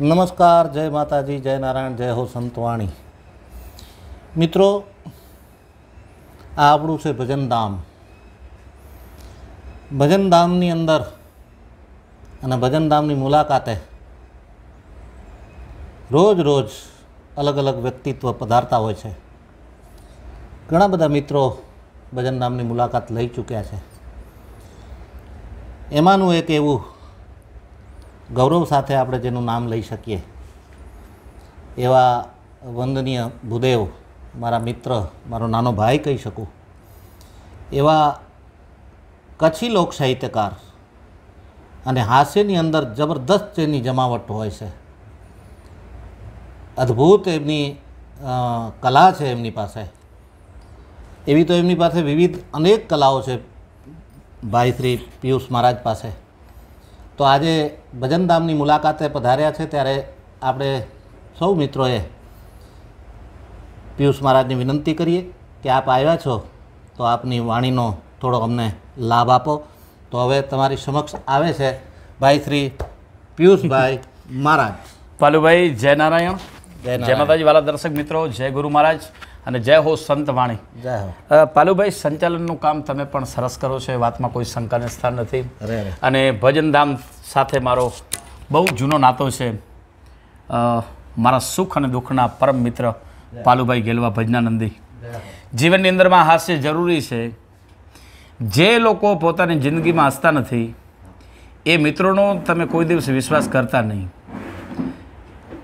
નમસ્કાર જય માતાજી જય નારાયણ જય હો સંતવાણી મિત્રો આ આપણું છે ભજનધામ ભજનધામની અંદર અને ભજનધામની મુલાકાતે રોજ રોજ અલગ અલગ વ્યક્તિત્વ પધારતા હોય છે ઘણા બધા મિત્રો ભજનધામની મુલાકાત લઈ ચૂક્યા છે એમાંનું એક એવું ગૌરવ સાથે આપણે જેનું નામ લઈ શકીએ એવા વંદનીય ભૂદેવ મારા મિત્ર મારો નાનો ભાઈ કહી શકું એવા કચ્છી લોક સાહિત્યકાર અને હાસ્યની અંદર જબરદસ્ત એની જમાવટ હોય છે અદ્ભુત એમની કલા છે એમની પાસે એવી તો એમની પાસે વિવિધ અનેક કલાઓ છે ભાઈ શ્રી પિયુષ મહારાજ પાસે તો આજે ભજનધામની મુલાકાતે પધાર્યા છે ત્યારે આપણે સૌ મિત્રોએ પિયુષ મહારાજની વિનંતી કરીએ કે આપ આવ્યા છો તો આપની વાણીનો થોડો અમને લાભ આપો તો હવે તમારી સમક્ષ આવે છે ભાઈ શ્રી પિયુષભાઈ મહારાજ પાલુભાઈ જય નારાયણ જય માતાજી વાલા દર્શક મિત્રો જય ગુરુ મહારાજ અને જય હો સંત વાણી જય હો પાલુભાઈ સંચાલનનું કામ તમે પણ સરસ કરો છો એ વાતમાં કોઈ શંકાને સ્થાન નથી અને ભજનધામ સાથે મારો બહુ જૂનો નાતો છે મારા સુખ અને દુઃખના પરમ મિત્ર પાલુભાઈ ગેલવા ભજનાનંદી જીવનની અંદરમાં હાસ્ય જરૂરી છે જે લોકો પોતાની જિંદગીમાં હસતા નથી એ મિત્રોનો તમે કોઈ દિવસ વિશ્વાસ કરતા નહીં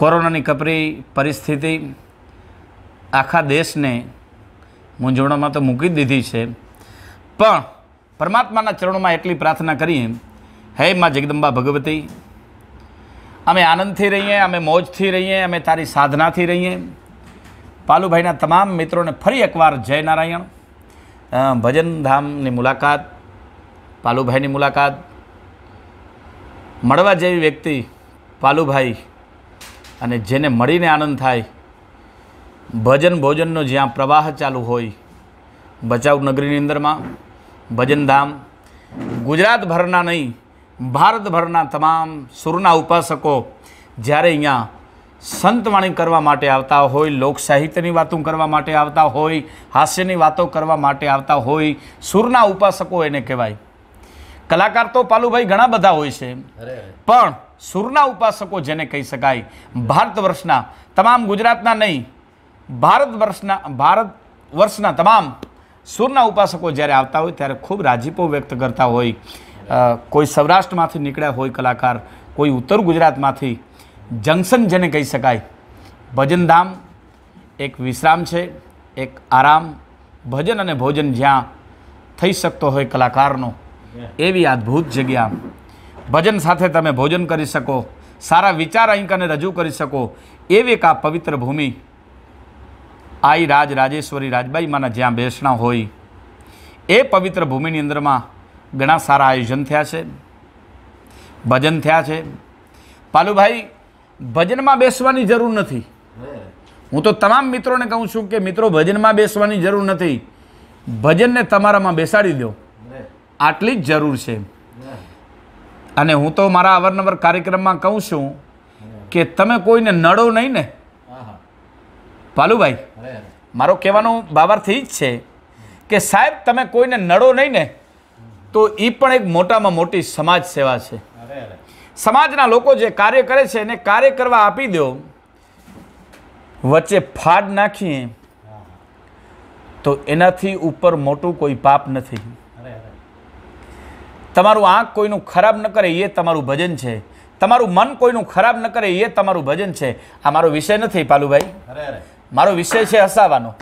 કોરોનાની કપરી પરિસ્થિતિ આખા દેશને મૂંઝવણમાં તો મૂકી દીધી છે પણ પરમાત્માના ચરણોમાં એટલી પ્રાર્થના કરીએ હે માં જગદંબા ભગવતી અમે આનંદથી રહીએ અમે મોજથી રહીએ અમે તારી સાધનાથી રહીએ પાલુભાઈના તમામ મિત્રોને ફરી એકવાર જય નારાયણ ભજન મુલાકાત પાલુભાઈની મુલાકાત મળવા જેવી વ્યક્તિ પાલુભાઈ અને જેને મળીને આનંદ થાય ભજન ભોજનનો જ્યાં પ્રવાહ ચાલુ હોય ભચાઉ નગરીની અંદરમાં ભજનધામ ગુજરાતભરના નહીં ભારતભરના તમામ સુરના ઉપાસકો જ્યારે અહીંયા સંતવાણી કરવા માટે આવતા હોય લોક સાહિત્યની વાતો કરવા માટે આવતા હોય હાસ્યની વાતો કરવા માટે આવતા હોય સુરના ઉપાસકો એને કહેવાય કલાકાર તો પાલુભાઈ ઘણા બધા હોય છે પણ સુરના ઉપાસકો જેને કહી શકાય ભારત વર્ષના તમામ ગુજરાતના નહીં ભારત વર્ષના ભારત વર્ષના તમામ સૂરના ઉપાસકો જ્યારે આવતા હોય ત્યારે ખૂબ રાજીપો વ્યક્ત કરતા હોય કોઈ સૌરાષ્ટ્રમાંથી નીકળ્યા હોય કલાકાર કોઈ ઉત્તર ગુજરાતમાંથી જંક્શન જેને કહી શકાય ભજનધામ એક વિશ્રામ છે એક આરામ ભજન અને ભોજન જ્યાં થઈ શકતો હોય કલાકારનો એવી અદ્ભુત જગ્યા ભજન સાથે તમે ભોજન કરી શકો સારા વિચાર અહીં કને રજૂ કરી શકો એવી એક આ પવિત્ર ભૂમિ આઈ રાજ રાજેશ્વરી રાજબાઈ જ્યાં બેસણા હોય એ પવિત્ર ભૂમિની અંદરમાં ઘણા સારા આયોજન થયા છે ભજન થયા છે પાલુભાઈ ભજનમાં બેસવાની જરૂર નથી હું તો તમામ મિત્રોને કહું છું કે મિત્રો ભજનમાં બેસવાની જરૂર નથી ભજનને તમારામાં બેસાડી દો આટલી જ જરૂર છે અને હું તો મારા અવારનવાર કાર્યક્રમમાં કહું છું કે તમે કોઈને નડો નહીં ને ભાલુભાઈ મારો કહેવાનો બાબરથી એ જ છે કે સાહેબ તમે કોઈને નડો નહીં ને તો એ પણ એક મોટામાં મોટી સમાજ સેવા છે સમાજના લોકો જે કાર્ય કરે છે એને કાર્ય કરવા આપી દો વચ્ચે ફાડ નાખીએ તો એનાથી ઉપર મોટું કોઈ પાપ નથી તમારું આંખ કોઈનું ખરાબ ન કરે એ તમારું ભજન છે તમારું મન કોઈનું ખરાબ ન કરે એ તમારું ભજન છે આ મારો વિષય નથી પાલુભાઈ મારો વિષય છે હસાવાનો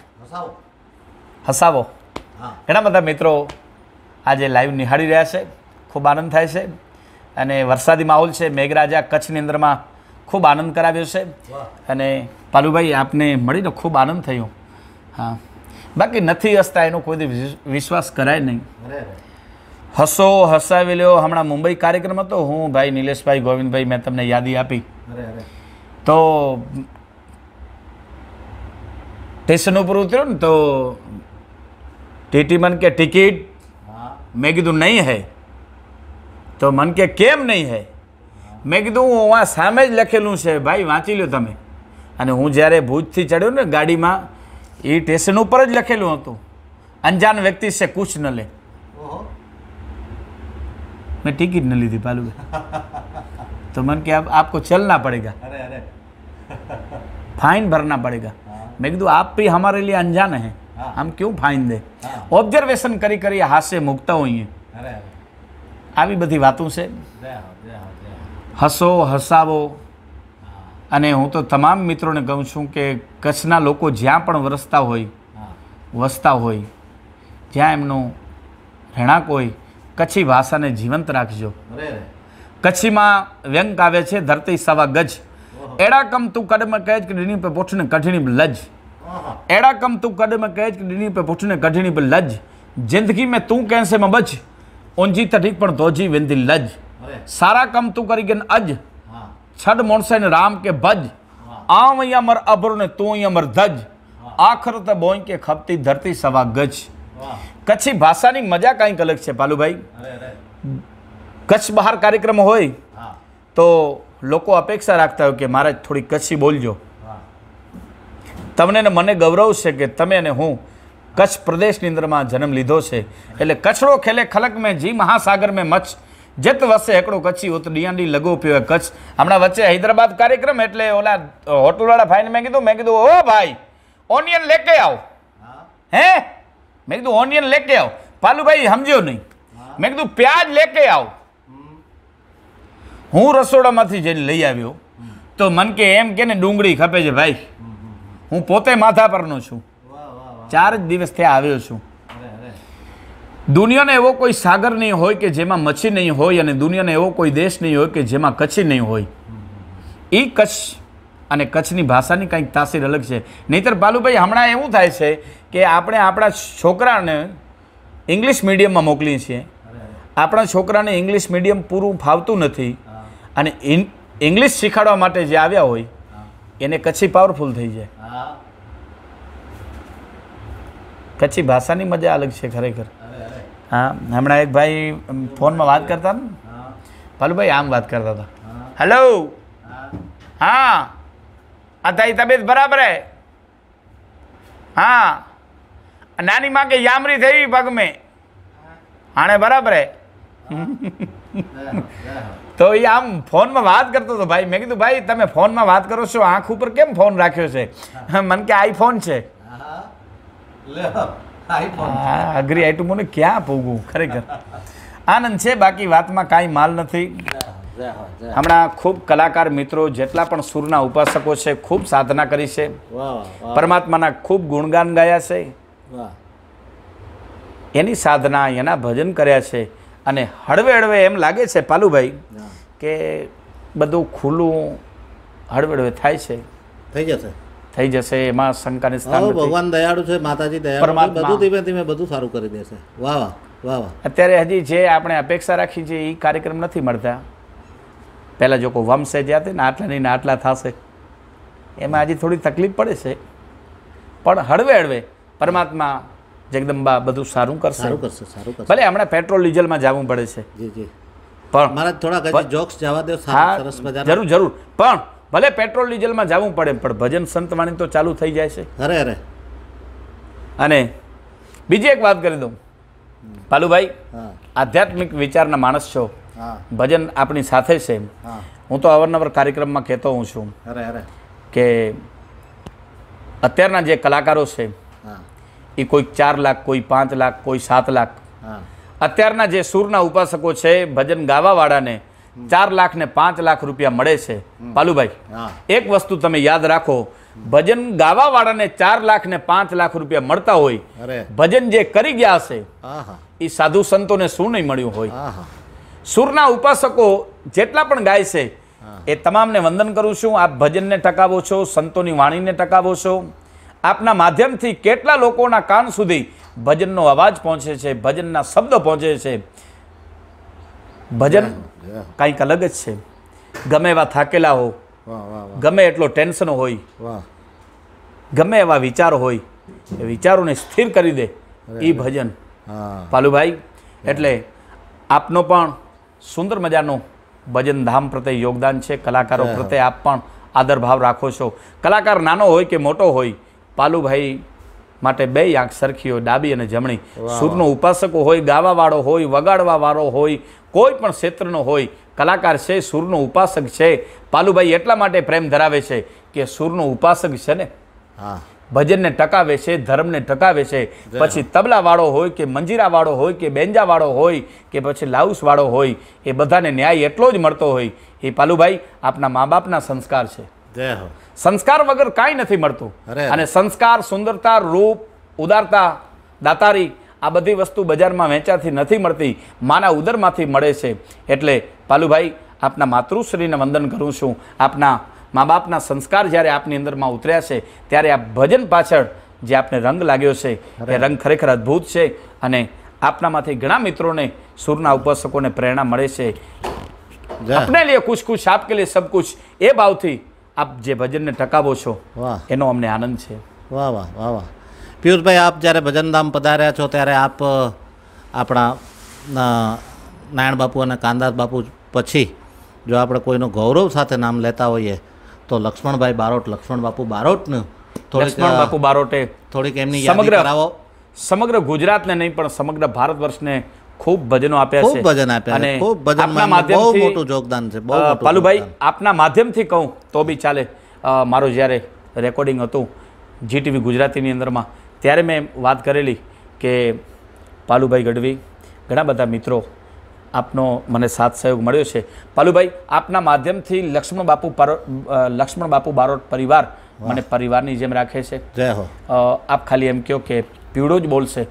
હસાવો ઘણા બધા મિત્રો આજે લાઈવ નિહાળી રહ્યા છે ખૂબ આનંદ થાય છે અને વરસાદી માહોલ છે મેઘરાજા કચ્છની અંદરમાં ખૂબ આનંદ કરાવ્યો છે અને પાલુભાઈ આપને મળીને ખૂબ આનંદ થયો હા બાકી નથી હસતા એનો કોઈ વિશ્વાસ કરાય નહીં હસો હસાવી લ્યો હમણાં મુંબઈ કાર્યક્રમ હતો હું ભાઈ નિલેશભાઈ ગોવિંદભાઈ મેં તમને યાદી આપી તો સ્ટેશન ઉપર ઉતર્યો ને તો ટીટી મન કે ટિકિટ મેં કીધું નહીં હે તો મન કે કેમ નહીં હે મેં કીધું હું આ સામે જ લખેલું છે ભાઈ વાંચી લો તમે અને હું જ્યારે ભૂજથી ચડ્યો ને ગાડીમાં એ સ્ટેશન ઉપર જ લખેલું હતું અંજાન વ્યક્તિ છે કુછ ન લે મેં ટિકિટ ન લીધી પાલુ તો મન કે આપકો ચલના પડેગા ફાઇન ભરના પડેગા મેં કીધું आप भी हमारे लिए अनजान है हम क्यों फाइन દે ઓબ્ઝર્વેશન કરી કરી હાસ્ય મૂકતા હોઈએ આવી બધી વાતો છે હસો હસાવો અને હું તો તમામ મિત્રોને કહું છું કે કચ્છના લોકો જ્યાં પણ વરસતા હોય વસતા હોય જ્યાં એમનું રહેણાંક હોય કચ્છી ભાષાને જીવંત રાખજો કચ્છીમાં વ્યંગ આવે છે ધરતી સવા ગજ एड़ा कम तू कद में कयसि की डिनी पे पुछ ने कठिनी बि लज एड़ा कम तू कद में कयसि की डिनी पे पुछ ने कठिनी बि लज ज़िंदगी में तू कंहिं से मां बच उनजी तॾहिं पण तोजी वेंदी लज सारा कम तू करी गन अज हाँ। छॾ मोनसेन राम के बज आम या मर अबर ने तू या मर धज आखर त बोई के खपती धरती सवा गज काई कलक छे पालू भाई अरे अरे कच्छ बाहर कार्यक्रम होई हाँ। तो લોકો અપેક્ષા રાખતા હોય કે મહારાજ થોડી કચ્છી બોલજો તમને ને મને ગૌરવ છે કે તમે ને હું કચ્છ પ્રદેશની અંદરમાં જન્મ લીધો છે એટલે કચ્છડો ખેલે ખલક મેં જી મહાસાગર મેં મચ્છ જેત વસે એકડો કચ્છી હોત ડિયાંડી લગો પીવે કચ્છ હમણાં વચ્ચે હૈદરાબાદ કાર્યક્રમ એટલે ઓલા હોટલવાળા ભાઈને મેં કીધું મેં કીધું ઓ ભાઈ ઓનિયન લેકે આવો હે મેં કીધું ઓનિયન લેકે આવો પાલુભાઈ સમજ્યો નહીં મેં કીધું પ્યાજ લેકે આવો હું રસોડામાંથી જઈને લઈ આવ્યો તો મન કે એમ કે ને ડુંગળી ખપે છે ભાઈ હું પોતે માથા પરનો છું ચાર જ દિવસ ત્યાં આવ્યો છું દુનિયાનો એવો કોઈ સાગર નહીં હોય કે જેમાં મચ્છી નહીં હોય અને દુનિયાનો એવો કોઈ દેશ નહીં હોય કે જેમાં કચ્છી નહીં હોય એ કચ્છ અને કચ્છની ભાષાની કંઈક તાસીર અલગ છે નહીતર ભાલુભાઈ હમણાં એવું થાય છે કે આપણે આપણા છોકરાને ઇંગ્લિશ મીડિયમમાં મોકલીએ છીએ આપણા છોકરાને ઇંગ્લિશ મીડિયમ પૂરું ફાવતું નથી અને ઇંગ્લિશ શીખાડવા માટે જે આવ્યા હોય એને કચ્છી પાવરફુલ થઈ જાય કચ્છી ભાષાની મજા અલગ છે ખરેખર હા હમણાં એક ભાઈ ફોનમાં વાત કરતા ને ભાલુભાઈ આમ વાત કરતા હતા હેલો હા આ તારી તબિયત બરાબર હે હા નાની માં કે યામરી થઈ પગ મેં હાણે બરાબર હે તો એ આમ ફોનમાં વાત કરતો હતો ભાઈ મેં કીધું ભાઈ તમે ફોનમાં વાત કરો છો આંખ ઉપર કેમ ફોન રાખ્યો છે મને કે આઈફોન છે અઘરી આઈટું મને ક્યાં પૂગું ખરેખર આનંદ છે બાકી વાતમાં કાંઈ માલ નથી હમણાં ખૂબ કલાકાર મિત્રો જેટલા પણ સુરના ઉપાસકો છે ખૂબ સાધના કરી છે પરમાત્માના ખૂબ ગુણગાન ગાયા છે એની સાધના એના ભજન કર્યા છે અને હળવે હળવે એમ લાગે છે પાલુભાઈ કે બધું ખુલ્લું હળવેળવે થાય છે થઈ જશે થઈ જશે એમાં શંકાને સ્થાન ભગવાન દયાળુ છે માતાજી દયાળુ બધું ધીમે ધીમે બધું સારું કરી દેશે વાહ વાહ વાહ વાહ અત્યારે હજી જે આપણે અપેક્ષા રાખી છે એ કાર્યક્રમ નથી મળતા પહેલાં જો કોઈ વમશે જ્યાં તે ને આટલા નહીં આટલા થશે એમાં હજી થોડી તકલીફ પડે છે પણ હળવે હળવે પરમાત્મા જગદંબા બધું સારું કરશે સારું કરશે સારું કરશે ભલે હમણાં પેટ્રોલ ડીઝલમાં જવું પડે છે જી જી પણ મારા થોડા જોક્સ જવા દો સરસ જરૂર જરૂર પણ ભલે પેટ્રોલ ડીઝલમાં જવું પડે પણ ભજન સંતવાણી તો ચાલુ થઈ જાય છે અરે અરે અને બીજી એક વાત કરી દઉં પાલુભાઈ આધ્યાત્મિક વિચારના માણસ છો ભજન આપણી સાથે છે હું તો અવારનવાર કાર્યક્રમમાં કહેતો હું છું અરે અરે કે અત્યારના જે કલાકારો છે એ કોઈક ચાર લાખ કોઈ પાંચ લાખ કોઈ સાત લાખ અત્યારના જે સૂરના ઉપાસકો છે ભજન ગાવાવાળાને ચાર લાખ ને પાંચ લાખ રૂપિયા મળે છે પાલુભાઈ એક વસ્તુ તમે યાદ રાખો ભજન ગાવાવાળાને ચાર લાખ ને પાંચ લાખ રૂપિયા મળતા હોય ભજન જે કરી ગયા હશે એ સાધુ સંતોને શું નહીં મળ્યું હોય સૂરના ઉપાસકો જેટલા પણ ગાય છે એ તમામને વંદન કરું છું આપ ભજનને ટકાવો છો સંતોની વાણીને ટકાવો છો આપના માધ્યમથી કેટલા લોકોના કાન સુધી ભજનનો અવાજ પહોંચે છે ભજનના શબ્દ પહોંચે છે ભજન કંઈક અલગ જ છે ગમે એવા થાકેલા હો ગમે એટલો ટેન્શન હોય ગમે એવા વિચાર હોય એ વિચારોને સ્થિર કરી દે એ ભજન પાલુભાઈ એટલે આપનો પણ સુંદર મજાનું ભજન ધામ પ્રત્યે યોગદાન છે કલાકારો પ્રત્યે આપ પણ આદરભાવ રાખો છો કલાકાર નાનો હોય કે મોટો હોય પાલુભાઈ માટે બે આંખ સરખીઓ ડાબી અને જમણી સૂરનો ઉપાસક હોય ગાવાવાળો હોય વગાડવાવાળો હોય કોઈ પણ ક્ષેત્રનો હોય કલાકાર છે સૂરનો ઉપાસક છે પાલુભાઈ એટલા માટે પ્રેમ ધરાવે છે કે સૂરનો ઉપાસક છે ને હા ભજનને ટકાવે છે ધર્મને ટકાવે છે પછી તબલાવાળો હોય કે મંજીરાવાળો હોય કે બેંજાવાળો હોય કે પછી લાઉસવાળો હોય એ બધાને ન્યાય એટલો જ મળતો હોય એ પાલુભાઈ આપના મા બાપના સંસ્કાર છે સંસ્કાર વગર કાંઈ નથી મળતું અને સંસ્કાર સુંદરતા રૂપ ઉદારતા દાતારી આ બધી વસ્તુ બજારમાં વેચાથી નથી મળતી માના ઉદરમાંથી મળે છે એટલે પાલુભાઈ આપના માતૃશ્રીને વંદન કરું છું આપના મા બાપના સંસ્કાર જ્યારે આપની અંદરમાં ઉતર્યા છે ત્યારે આ ભજન પાછળ જે આપને રંગ લાગ્યો છે એ રંગ ખરેખર અદ્ભુત છે અને આપનામાંથી ઘણા મિત્રોને સૂરના ઉપાસકોને પ્રેરણા મળે છે अपने लिए कुछ कुछ आपके लिए सब कुछ ये भाव આપ જે ભજનને ટકાવો છો વાહ એનો અમને આનંદ છે વાહ વાહ વાહ વાહ પિયુષભાઈ આપ જ્યારે ભજનધામ પધાર્યા છો ત્યારે આપ આપણા નારાયણ બાપુ અને કાનદાસ બાપુ પછી જો આપણે કોઈનો ગૌરવ સાથે નામ લેતા હોઈએ તો લક્ષ્મણભાઈ બારોટ લક્ષ્મણ બાપુ બારોટનું લક્ષ્મણ બાપુ બારોટે થોડીક એમની સમગ્ર સમગ્ર ગુજરાતને નહીં પણ સમગ્ર ભારત વર્ષને ખૂબ ભજનો આપ્યા છે ભજન આપ્યા અને ખૂબ ભજનમાં બહુ મોટું યોગદાન છે બહુ પાલુભાઈ આપના માધ્યમથી કહું તો બી ચાલે મારું જ્યારે રેકોર્ડિંગ હતું ટીવી ગુજરાતીની અંદરમાં ત્યારે મેં વાત કરેલી કે પાલુભાઈ ગઢવી ઘણા બધા મિત્રો આપનો મને સાથ સહયોગ મળ્યો છે પાલુભાઈ આપના માધ્યમથી લક્ષ્મણ બાપુ લક્ષ્મણ બાપુ બારોટ પરિવાર મને પરિવારની જેમ રાખે છે આપ ખાલી એમ કહો કે પીવડો જ બોલશે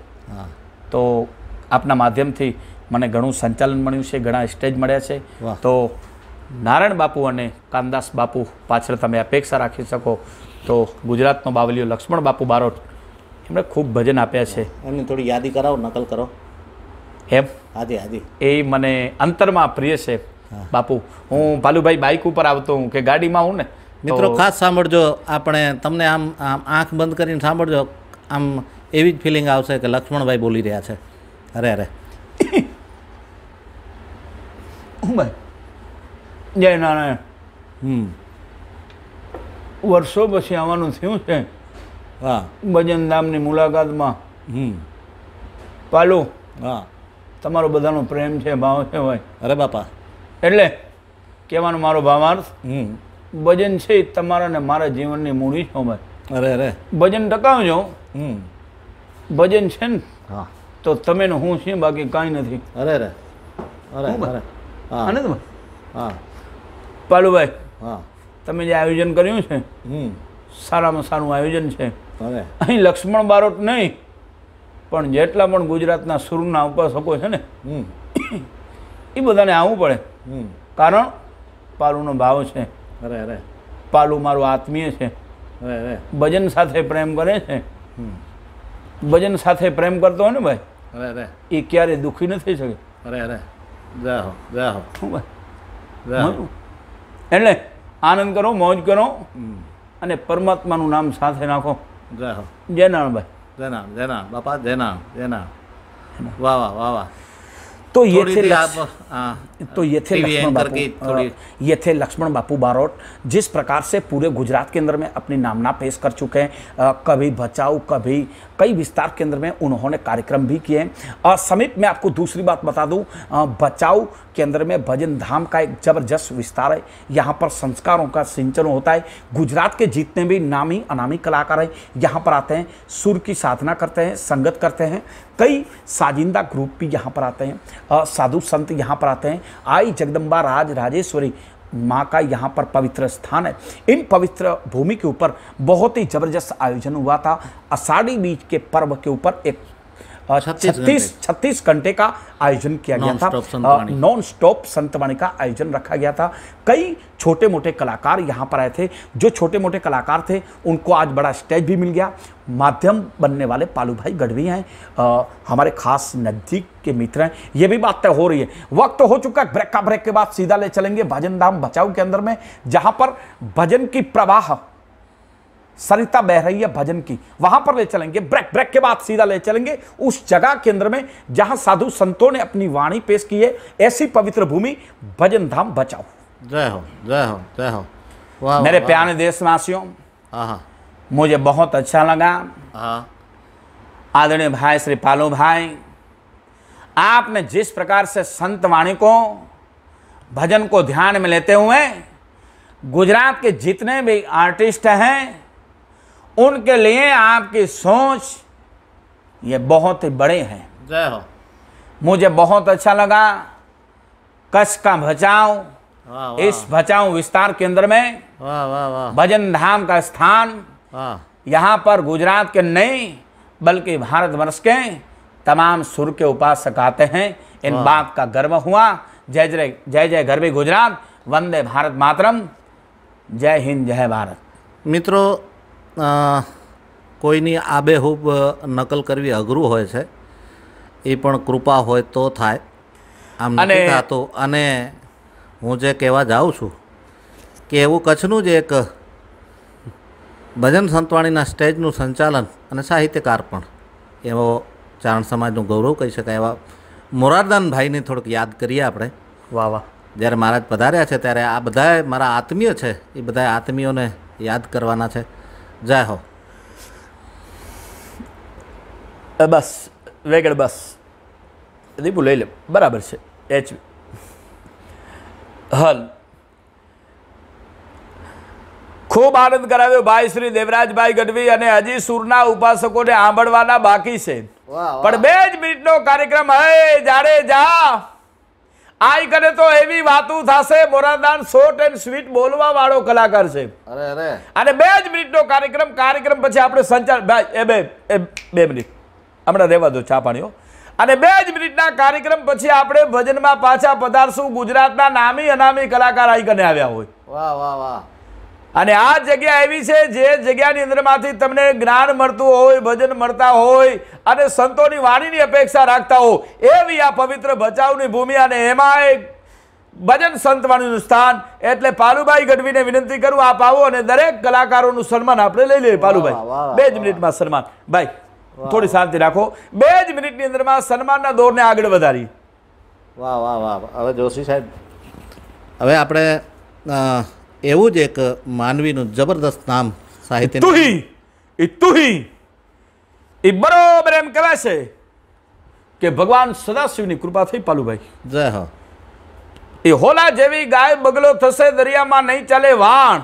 તો આપના માધ્યમથી મને ઘણું સંચાલન મળ્યું છે ઘણા સ્ટેજ મળ્યા છે તો નારાયણ બાપુ અને કાનદાસ બાપુ પાછળ તમે અપેક્ષા રાખી શકો તો ગુજરાતનો બાવલીઓ લક્ષ્મણ બાપુ બારોટ એમણે ખૂબ ભજન આપ્યા છે એમની થોડી યાદી કરાવો નકલ કરો એમ હાજી હાજી એ મને અંતરમાં પ્રિય છે બાપુ હું ભાલુભાઈ બાઇક ઉપર આવતો હું કે ગાડીમાં હું ને મિત્રો ખાસ સાંભળજો આપણે તમને આમ આમ આંખ બંધ કરીને સાંભળજો આમ એવી જ ફિલિંગ આવશે કે લક્ષ્મણભાઈ બોલી રહ્યા છે અરે અરે ભાઈ જય નારાયણ હમ વર્ષો પછી આવવાનું થયું છે હા ભજન ધામની મુલાકાતમાં હમ પાલુ હા તમારો બધાનો પ્રેમ છે ભાવ છે ભાઈ અરે બાપા એટલે કહેવાનો મારો ભાવાર્થ ભજન છે એ તમારા ને મારા જીવનની મૂડી છો ભાઈ અરે અરે ભજન ટકાવજો ભજન છે ને હા તો તમે ને હું છે બાકી કાંઈ નથી અરે રે અરે અરે હા આનંદભાઈ હા પાલુભાઈ હા તમે જે આયોજન કર્યું છે સારામાં સારું આયોજન છે અહીં લક્ષ્મણ બારોટ નહીં પણ જેટલા પણ ગુજરાતના સુરના ઉપાસકો છે ને એ બધાને આવવું પડે કારણ પાલુનો ભાવ છે અરે અરે પાલુ મારું આત્મીય છે ભજન સાથે પ્રેમ કરે છે ભજન સાથે પ્રેમ કરતો હોય ને ભાઈ અરે અરે એ ક્યારે દુઃખી ન થઈ શકે અરે અરે જાહો જાહો શું એટલે આનંદ કરો મોજ કરો અને પરમાત્માનું નામ સાથે નાખો જય હો જય નારાયણભાઈ જય નામ જય નામ બાપા જય નામ જય નામ વાહ વાહ વાહ વાહ તો એ છે હા तो ये थे लक्ष्मण बापू हाँ। ये थे लक्ष्मण बापू बारोट जिस प्रकार से पूरे गुजरात के अंदर में अपनी नामना पेश कर चुके हैं कभी बचाओ कभी कई विस्तार केंद्र में उन्होंने कार्यक्रम भी किए और समीप में आपको दूसरी बात बता दूं बचाओ केंद्र में भजन धाम का एक जबरदस्त विस्तार है यहाँ पर संस्कारों का सिंचन होता है गुजरात के जितने भी नामी अनामी कलाकार हैं यहाँ पर आते हैं सुर की साधना करते हैं संगत करते हैं कई साजिंदा ग्रुप भी यहाँ पर आते हैं साधु संत यहाँ पर आते हैं आई जगदम्बा राज राजेश्वरी माँ का यहाँ पर पवित्र स्थान है इन पवित्र भूमि के ऊपर बहुत ही जबरदस्त आयोजन हुआ था आषाढ़ी बीज के पर्व के ऊपर एक छत्तीस छत्तीस घंटे का आयोजन किया गया था नॉन स्टॉप संतवाणी का आयोजन रखा गया था कई छोटे मोटे कलाकार यहाँ पर आए थे जो छोटे मोटे कलाकार थे उनको आज बड़ा स्टेज भी मिल गया माध्यम बनने वाले पालू भाई गढ़वी हैं हमारे खास नज़दीक के मित्र हैं ये भी बात तय हो रही है वक्त तो हो चुका है ब्रेक का ब्रेक के बाद सीधा ले चलेंगे भजन धाम बचाओ के अंदर में जहाँ पर भजन की प्रवाह सरिता बह रही है भजन की वहां पर ले चलेंगे ब्रेक ब्रेक के बाद सीधा ले चलेंगे उस जगह केंद्र में जहां साधु संतों ने अपनी वाणी पेश की है ऐसी पवित्र भूमि भजन धाम बचाओ जय हो जय हो जय हो मेरे प्यारे देशवासियों हाँ, हाँ। मुझे बहुत अच्छा लगा हाँ। आदरणीय भाई श्री पालू भाई आपने जिस प्रकार से संत वाणी को भजन को ध्यान में लेते हुए गुजरात के जितने भी आर्टिस्ट हैं उनके लिए आपकी सोच ये बहुत ही बड़े हैं जय हो मुझे बहुत अच्छा लगा कच्छ का बचाव इस बचाव विस्तार केंद्र में भजन धाम का स्थान यहाँ पर गुजरात के नहीं बल्कि भारतवर्ष के तमाम सुर के उपासक आते हैं इन बात का गर्व हुआ जय जय जय जय गर्वी गुजरात वंदे भारत मातरम जय हिंद जय भारत मित्रों કોઈની આબેહૂબ નકલ કરવી અઘરું હોય છે એ પણ કૃપા હોય તો થાય આમ નથી થતું અને હું જે કહેવા જાઉં છું કે એવું કચ્છનું જ એક ભજન સંતવાણીના સ્ટેજનું સંચાલન અને સાહિત્યકાર પણ એવો ચારણ સમાજનું ગૌરવ કહી શકાય એવા મોરારદાનભાઈને થોડુંક યાદ કરીએ આપણે વાહ વાહ જ્યારે મહારાજ પધાર્યા છે ત્યારે આ બધા મારા આત્મીય છે એ બધા આત્મીયોને યાદ કરવાના છે જય હો બસ વેગડ બસ દીપુ લઈ લે બરાબર છે એચવી હલ ખૂબ આનંદ કરાવ્યો ભાઈ શ્રી દેવરાજભાઈ ગઢવી અને હજી સુરના ઉપાસકોને આંબળવાના બાકી છે પણ બે જ મિનિટનો કાર્યક્રમ હે જાડે જા આઈ કરે તો એવી વાતો થશે મોરાદાન શોર્ટ એન્ડ સ્વીટ બોલવા વાળો કલાકાર છે અરે અરે અને બે જ મિનિટનો કાર્યક્રમ કાર્યક્રમ પછી આપણે સંચાર ભાઈ એ બે એ બે મિનિટ હમણાં રહેવા દો ચા પાણીઓ અને બે જ મિનિટના કાર્યક્રમ પછી આપણે ભજનમાં પાછા પધારશું ગુજરાતના નામી અનામી કલાકાર આઈ કને આવ્યા હોય વાહ વાહ વાહ અને આ જગ્યા એવી છે જે જગ્યાની અંદરમાંથી તમને જ્ઞાન મળતું હોય ભજન મળતા હોય અને સંતોની વાણીની અપેક્ષા રાખતા હો એવી આ પવિત્ર બચાવની ભૂમિ અને એમાં ભજન સંતવાણીનું સ્થાન એટલે પાલુભાઈ ગઢવીને વિનંતી કરું આપ આવો અને દરેક કલાકારોનું સન્માન આપણે લઈ લઈએ પાલુભાઈ બે જ મિનિટમાં સન્માન ભાઈ થોડી શાંતિ રાખો બે જ મિનિટની અંદરમાં સન્માનના દોરને આગળ વધારી વાહ વાહ વાહ હવે જોશી સાહેબ હવે આપણે એવું જ એક માનવીનું જબરદસ્ત નામ સાહિત્ય તુહી તુહી એ બરોબર એમ કહેવાય છે કે ભગવાન સદાશિવની કૃપા થઈ પાલુભાઈ જય હો એ હોલા જેવી ગાય બગલો થશે દરિયામાં નહીં ચાલે વાણ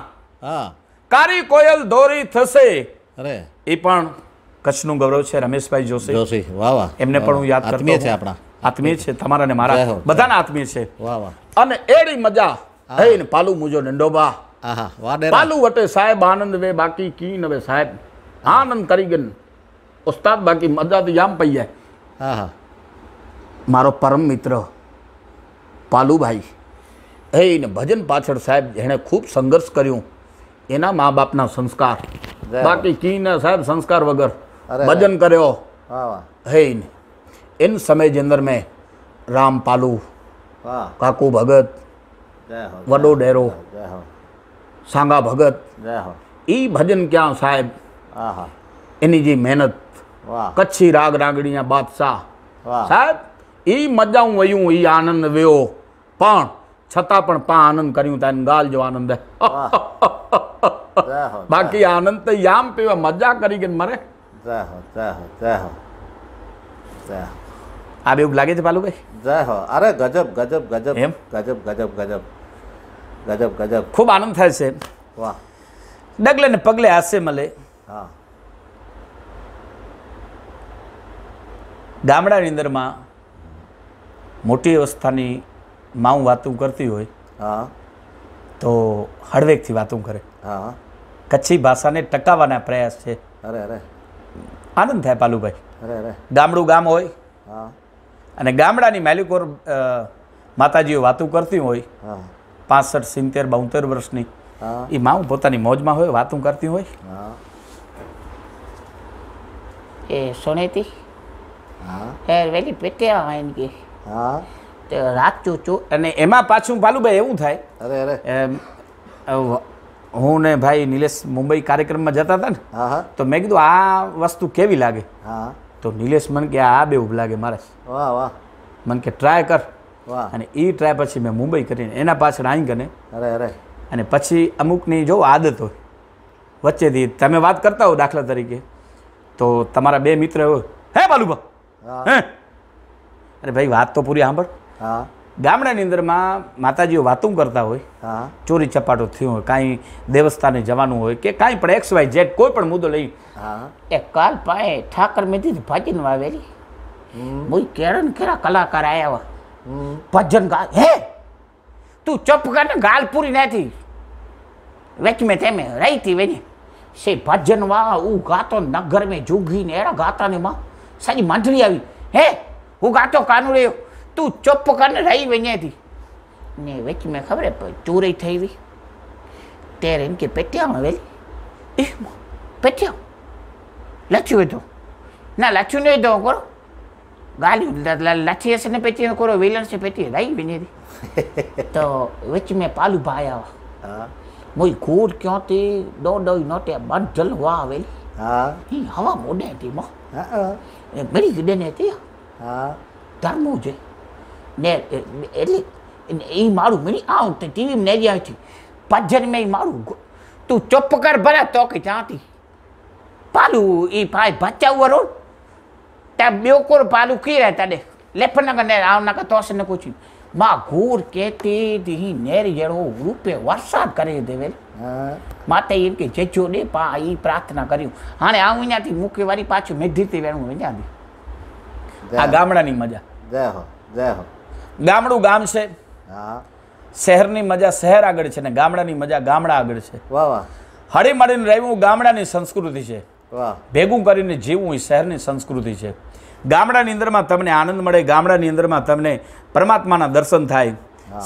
હા કારી કોયલ દોરી થશે અરે એ પણ કચ્છનું ગૌરવ છે રમેશભાઈ જોશી જોશી વાહ વાહ એમને પણ હું યાદ કરતો છે આપણા આત્મીય છે તમારા ને મારા બધાના આત્મીય છે વાહ વાહ અને એડી મજા હે ને પાલુ મુજો નંડો બા પાલુ વટે સાહેબ આનંદ વે બાકી કી નવે સાહેબ આનંદ કરી ગન ઉસ્તાદ બાકી મજા તો જામ પઈ જાય મારો પરમ મિત્ર પાલુભાઈ હે ને ભજન પાછળ સાહેબ એણે ખૂબ સંઘર્ષ કર્યો એના મા બાપના સંસ્કાર બાકી કી કીન સાહેબ સંસ્કાર વગર ભજન કર્યો હે ને એન સમય અંદર મેં રામ પાલુ કાકુ ભગત વડો ડેરો સાંગા ભગત એ ભજન ક્યાં સાહેબ એની જે મહેનત કચ્છી રાગ રાગડીના બાદશાહ સાહેબ એ મજા હું વયું એ આનંદ વ્યો પણ છતાં પણ પા આનંદ કર્યું તા ગાલ જો આનંદ બાકી આનંદ તો યામ પીવા મજા કરી કે મરે આ બેવું લાગે છે પાલુભાઈ જય હો અરે ગજબ ગજબ ગજબ ગજબ ગજબ ગજબ ગજબ ગજબ ખૂબ આનંદ થાય છે વાહ ડગલે ને પગલે હાસ્ય મળે હા ગામડાની અંદરમાં મોટી અવસ્થાની માઉ વાતું કરતી હોય હા તો હળવેકથી વાતું કરે હા કચ્છી ભાષાને ટકાવવાના પ્રયાસ છે અરે અરે આનંદ થાય પાલુભાઈ અરે અરે ગામડું ગામ હોય હા અને ગામડાની માલિકોર માતાજીઓ વાતું કરતી હોય હા પાસઠ સિત્તેર બોતેર વર્ષની એ માં પોતાની મોજમાં હોય વાતું કરતી હોય એ સોનેતી એ વેલી પેટ્યા વાઈન કે રાખજો છો અને એમાં પાછું ભાલુભાઈ એવું થાય અરે અરે હું ને ભાઈ નિલેશ મુંબઈ કાર્યક્રમમાં જતા હતા ને તો મેં કીધું આ વસ્તુ કેવી લાગે તો નિલેશ મન કે આ બે બેવું લાગે મારે વાહ વાહ મન કે ટ્રાય કર અને એ ટ્રાય પછી મેં મુંબઈ કરીને એના પાછળ આઈ ગને અરે અરે અને પછી અમુકની જો આદત હોય વચ્ચેથી તમે વાત કરતા હો દાખલા તરીકે તો તમારા બે મિત્ર હોય હે બાલુભા હે અરે ભાઈ વાત તો પૂરી સાંભળ હા ગામડાની અંદરમાં માતાજીઓ વાતો કરતા હોય ચોરી ચપાટો થયો હોય કાંઈ દેવસ્થાને જવાનું હોય કે કાંઈ પણ એક્સ વાય ઝેડ કોઈ પણ મુદ્દો લઈ એ કાલ પાએ ઠાકર મેથી ભાજીને વાવેલી મુઈ કેરણ કેરા કલાકાર આવ્યા ભજન ગા હે તું ચપ કર ગાલ પૂરી નથી વેચ મેં તેમે રહી હતી વેને સે ભજન વા હું ગાતો નગર મેં જોગી ને એડા ગાતા ને માં સારી માંડળી આવી હે હું ગાતો કાનું રહ્યો તું ચપ કર રહી વેનેથી ને વેચ મેં ખબર ચોરી થઈ ગઈ ત્યારે એમ કે પેટિયામાં વેલી એ પેટિયા લચ્યું હતું ના લચ્યું નહીં દો કરો गाली लाठी से पेती करो वेलन से पेती लाई भी नहीं तो विच में पालू भाई आवा मोई घूर क्यों थी दो दो नोटे बंडल हुआ वेली हां हवा मोडे थी मो हां बड़ी गडे ने थी हां धर्मो जे ને એટલે એ મારું મેં આવું તે ટીવી ને જ આવી પાજર મેં મારું તું ચોપ કર ભલે તો કે ત્યાંથી પાલું એ ભાઈ ભચાવવા રોડ ત્યાં tabbiokor palukire tade lepana kane avna ka tosne kuchu માં ઘૂર કેતી ધી નેરી જેડો રૂપે વરસાદ કરી દેવેલ માતે એમ કે જેજો દે પા એ પ્રાર્થના કર્યું હાણે આવું અહીંયાથી મૂકી વારી પાછું મેધીથી વેણું અહીંયાથી આ ગામડાની મજા જય હો જય હો ગામડું ગામ છે શહેરની મજા શહેર આગળ છે ને ગામડાની મજા ગામડા આગળ છે વાહ વાહ હળી મળીને રહેવું ગામડાની સંસ્કૃતિ છે ભેગું કરીને જીવવું એ શહેરની સંસ્કૃતિ છે ગામડાની અંદરમાં તમને આનંદ મળે ગામડાની અંદરમાં તમને પરમાત્માના દર્શન થાય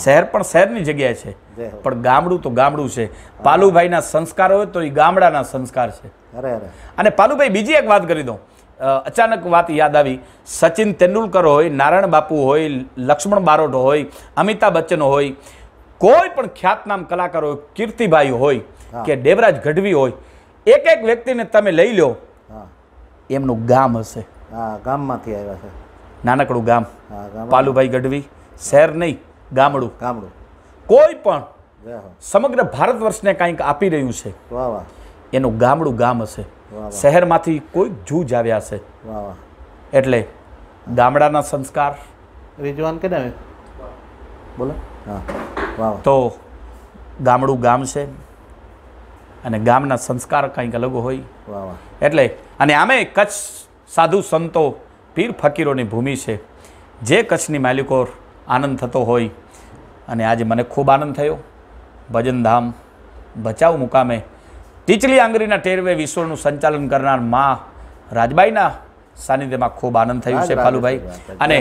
શહેર પણ શહેરની જગ્યાએ છે પણ ગામડું તો ગામડું છે પાલુભાઈના સંસ્કાર હોય તો એ ગામડાના સંસ્કાર છે અને પાલુભાઈ બીજી એક વાત કરી દઉં અચાનક વાત યાદ આવી સચિન તેંડુલકર હોય નારાયણ બાપુ હોય લક્ષ્મણ બારોટ હોય અમિતાભ બચ્ચન હોય કોઈ પણ ખ્યાતનામ કલાકાર હોય કીર્તિભાઈ હોય કે દેવરાજ ગઢવી હોય એક એક વ્યક્તિને તમે લઈ લો એમનું ગામ હશે હા ગામમાંથી આવ્યા છે નાનકડું ગામ પાલુભાઈ ગઢવી શહેર નહીં ગામડું ગામડું કોઈ પણ સમગ્ર ભારત વર્ષને કાંઈક આપી રહ્યું છે એનું ગામડું ગામ હશે શહેરમાંથી કોઈ જૂજ આવ્યા છે એટલે ગામડાના સંસ્કાર રિજવાન કે બોલો તો ગામડું ગામ છે અને ગામના સંસ્કાર કંઈક અલગ હોય એટલે અને આમે કચ્છ સાધુ સંતો પીર ફકીરોની ભૂમિ છે જે કચ્છની માલિકોર આનંદ થતો હોય અને આજે મને ખૂબ આનંદ થયો ભજનધામ બચાવ મુકામે ટીચલી આંગરીના ટેરવે વિશ્વનું સંચાલન કરનાર મા રાજબાઈના સાનિધ્યમાં ખૂબ આનંદ થયો છે ભાલુભાઈ અને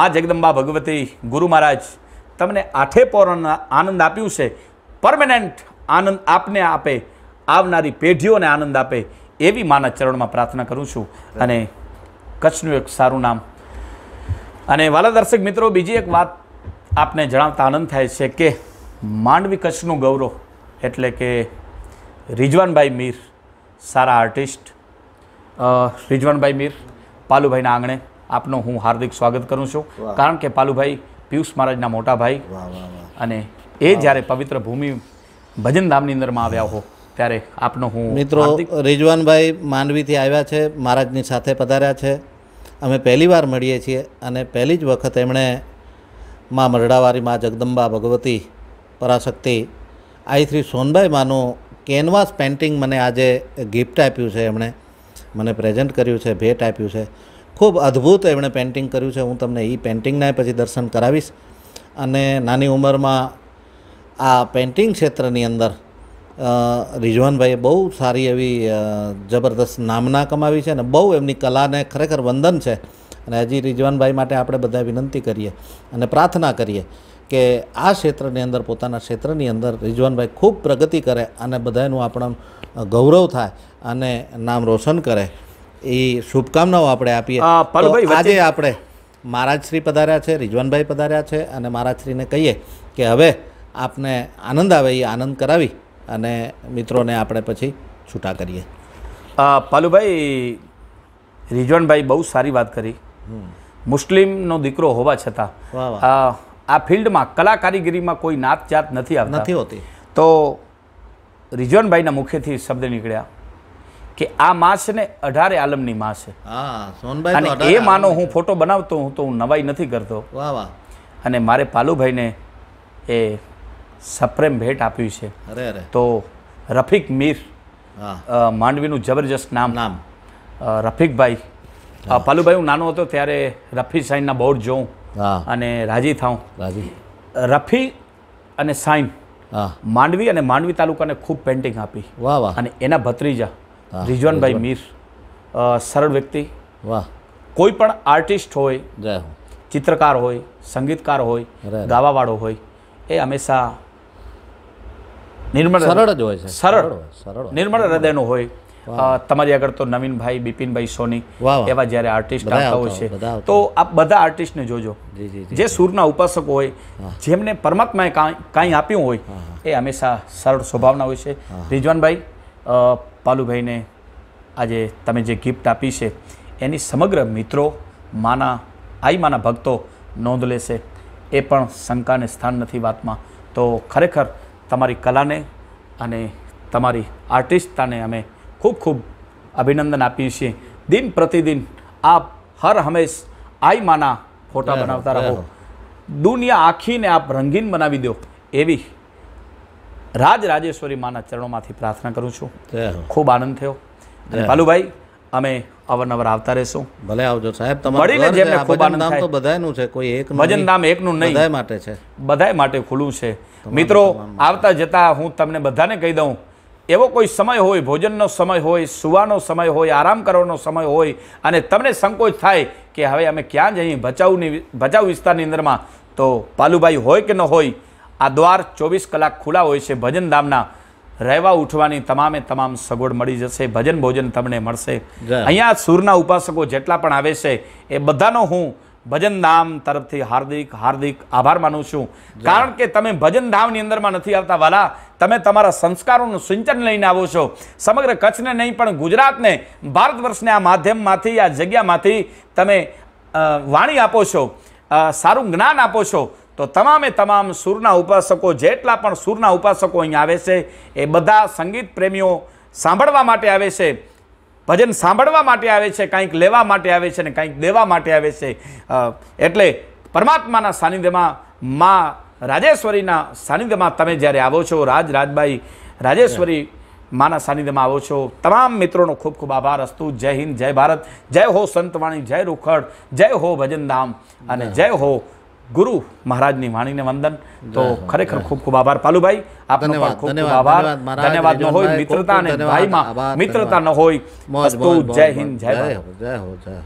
મા જગદંબા ભગવતી ગુરુ મહારાજ તમને આઠે પૌરાણના આનંદ આપ્યું છે પરમેનન્ટ આનંદ આપને આપે આવનારી પેઢીઓને આનંદ આપે એવી માના ચરણમાં પ્રાર્થના કરું છું અને કચ્છનું એક સારું નામ અને વાલા દર્શક મિત્રો બીજી એક વાત આપને જણાવતા આનંદ થાય છે કે માંડવી કચ્છનું ગૌરવ એટલે કે રિજવાનભાઈ મીર સારા આર્ટિસ્ટ રિજવાનભાઈ મીર પાલુભાઈના આંગણે આપનો હું હાર્દિક સ્વાગત કરું છું કારણ કે પાલુભાઈ પિયુષ મહારાજના મોટા ભાઈ અને એ જ્યારે પવિત્ર ભૂમિ ભજન ધામની અંદરમાં આવ્યા હો ત્યારે આપનો હું મિત્રો રિજવાનભાઈ માંડવીથી આવ્યા છે મહારાજની સાથે પધાર્યા છે અમે પહેલી વાર મળીએ છીએ અને પહેલી જ વખત એમણે મા મરડાવારી મા જગદંબા ભગવતી પરાશક્તિ આઈ શ્રી સોનભાઈ માનું કેનવાસ પેઇન્ટિંગ મને આજે ગિફ્ટ આપ્યું છે એમણે મને પ્રેઝન્ટ કર્યું છે ભેટ આપ્યું છે ખૂબ અદ્ભુત એમણે પેઇન્ટિંગ કર્યું છે હું તમને એ પેઇન્ટિંગના પછી દર્શન કરાવીશ અને નાની ઉંમરમાં આ પેઇન્ટિંગ ક્ષેત્રની અંદર રિઝવાનભાઈએ બહુ સારી એવી જબરદસ્ત નામના કમાવી છે અને બહુ એમની કલાને ખરેખર વંદન છે અને હજી રિઝવાનભાઈ માટે આપણે બધા વિનંતી કરીએ અને પ્રાર્થના કરીએ કે આ ક્ષેત્રની અંદર પોતાના ક્ષેત્રની અંદર રિઝવાનભાઈ ખૂબ પ્રગતિ કરે અને બધાનું આપણા ગૌરવ થાય અને નામ રોશન કરે એ શુભકામનાઓ આપણે આપીએ આજે આપણે મહારાજ શ્રી પધાર્યા છે રિઝવાનભાઈ પધાર્યા છે અને મહારાજ શ્રીને કહીએ કે હવે આપને આનંદ આવે એ આનંદ કરાવી અને મિત્રોને આપણે પછી છૂટા કરીએ પાલુભાઈ રિજવાનભાઈ બહુ સારી વાત કરી મુસ્લિમનો દીકરો હોવા છતાં આ ફિલ્ડમાં કલા કારીગરીમાં કોઈ નાત જાત નથી આવતી નથી હોતી તો રિજવાનભાઈના મુખેથી શબ્દ નીકળ્યા કે આ માં છે ને અઢારે આલમની માં છે અને એ માનો હું ફોટો બનાવતો હું તો હું નવાઈ નથી કરતો અને મારે પાલુભાઈને એ સપ્રેમ ભેટ આપ્યું છે અરે અરે તો રફીક મીર માંડવીનું જબરજસ્ત નામ નામ રફીકભાઈ પાલુભાઈ હું નાનો હતો ત્યારે રફી સાઈનના બોર્ડ જોઉં અને રાજી થાઉં રાજી રફી અને સાઈન માંડવી અને માંડવી તાલુકાને ખૂબ પેન્ટિંગ આપી વાહ વાહ અને એના ભત્રીજા રિઝવાનભાઈ મીર સરળ વ્યક્તિ વાહ કોઈ પણ આર્ટિસ્ટ હોય ચિત્રકાર હોય સંગીતકાર હોય ગાવાવાળો હોય એ હંમેશા નિર્મળ સરળ જ હોય છે સરળ સરળ નિર્મળ હૃદયનું હોય તમારી આગળ તો નવીનભાઈ બિપિનભાઈ સોની એવા જ્યારે આર્ટિસ્ટ આવતા હોય છે તો આપ બધા આર્ટિસ્ટને જોજો જે સૂરના ઉપાસકો હોય જેમને પરમાત્માએ કાંઈ આપ્યું હોય એ હંમેશા સરળ સ્વભાવના હોય છે રિજવાનભાઈ પાલુભાઈને આજે તમે જે ગિફ્ટ આપી છે એની સમગ્ર મિત્રો માના આઈ માના ભક્તો નોંધ લેશે એ પણ શંકાને સ્થાન નથી વાતમાં તો ખરેખર તમારી કલાને અને તમારી આર્ટિસ્ટતાને અમે ખૂબ ખૂબ અભિનંદન આપીએ છીએ દિન પ્રતિદિન આપ હર હંમેશ આઈ ફોટા બનાવતા રહો દુનિયા આખીને આપ રંગીન બનાવી દો એવી રાજ રાજેશ્વરી માના ચરણોમાંથી પ્રાર્થના કરું છું ખૂબ આનંદ થયો અને ભાલુભાઈ અમે અવરનવર આવતા રહેશું ભલે આવજો સાહેબ તમારું જેમને ખૂબ આનંદ તો બધાનું છે કોઈ એક ભજન નામ એકનું નહીં બધા માટે છે બધા માટે ખુલ્લું છે મિત્રો આવતા જતા હું તમને બધાને કહી દઉં એવો કોઈ સમય હોય ભોજનનો સમય હોય સુવાનો સમય હોય આરામ કરવાનો સમય હોય અને તમને સંકોચ થાય કે હવે અમે ક્યાં જઈએ ભચાઉની ભચાઉ વિસ્તારની અંદરમાં તો પાલુભાઈ હોય કે ન હોય આ દ્વાર ચોવીસ કલાક ખુલ્લા હોય છે ભજન ધામના રહેવા ઉઠવાની તમામે તમામ સગવડ મળી જશે ભજન ભોજન તમને મળશે અહીંયા સૂરના ઉપાસકો જેટલા પણ આવે છે એ બધાનો હું ભજન ધામ તરફથી હાર્દિક હાર્દિક આભાર માનું છું કારણ કે તમે ભજન ધામની અંદરમાં નથી આવતા વાલા તમે તમારા સંસ્કારોનું સિંચન લઈને આવો છો સમગ્ર કચ્છને નહીં પણ ગુજરાતને ભારત વર્ષને આ માધ્યમમાંથી આ જગ્યામાંથી તમે વાણી આપો છો સારું જ્ઞાન આપો છો તો તમામે તમામ સૂરના ઉપાસકો જેટલા પણ સૂરના ઉપાસકો અહીં આવે છે એ બધા સંગીત પ્રેમીઓ સાંભળવા માટે આવે છે ભજન સાંભળવા માટે આવે છે કંઈક લેવા માટે આવે છે ને કંઈક દેવા માટે આવે છે એટલે પરમાત્માના સાનિધ્યમાં મા રાજેશ્વરીના સાનિધ્યમાં તમે જ્યારે આવો છો રાજ રાજભાઈ રાજેશ્વરી માના સાનિધ્યમાં આવો છો તમામ મિત્રોનો ખૂબ ખૂબ આભાર અસ્તુ જય હિન્દ જય ભારત જય હો સંતવાણી જય રૂખડ જય હો ભજનધામ અને જય હો ગુરુ મહારાજની વાણીને વંદન તો ખરેખર ખૂબ ખૂબ આભાર પાલુભાઈ આપનો પણ ખૂબ ખૂબ આભાર ધન્યવાદ ન હોય મિત્રતા અને ભાઈમાં મિત્રતા ન હોય જય હિન્દ જય જય હો જય